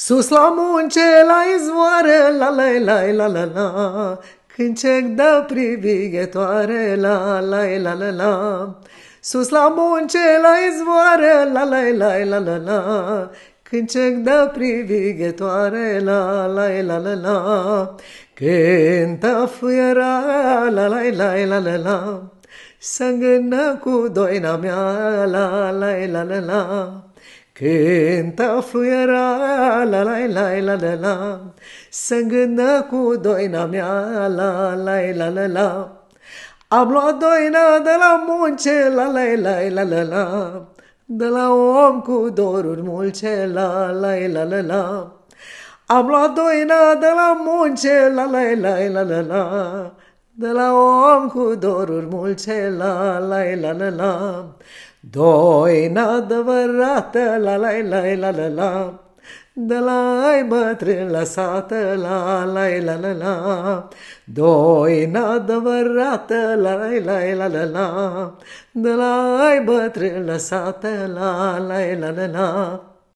Sus la munce, la izvoare, la la la la la la, când cec dă privighetoare, la la la la la. Sus la munce, la izvoare, la la la la la la, când cec dă privighetoare, la la la la la. Cântă fâiera, la la la la la la, să cu doina mea, la la la la la. Cânta fluiera, la la la la la la, se gândă cu doina mea, la la la la la. Am luat doina de la munce, la la la la la la, de la om cu doruri mulce, la la la la la. Am luat doina de la munce, la la la la la la, de la om cu doruri mulce, la la la la la. Doi adevărată, la la la la la la, de la ai bătrân lăsată, la la la la la, doi adevărată, la la la la la, de la ai bătrân lăsată, la la la la la.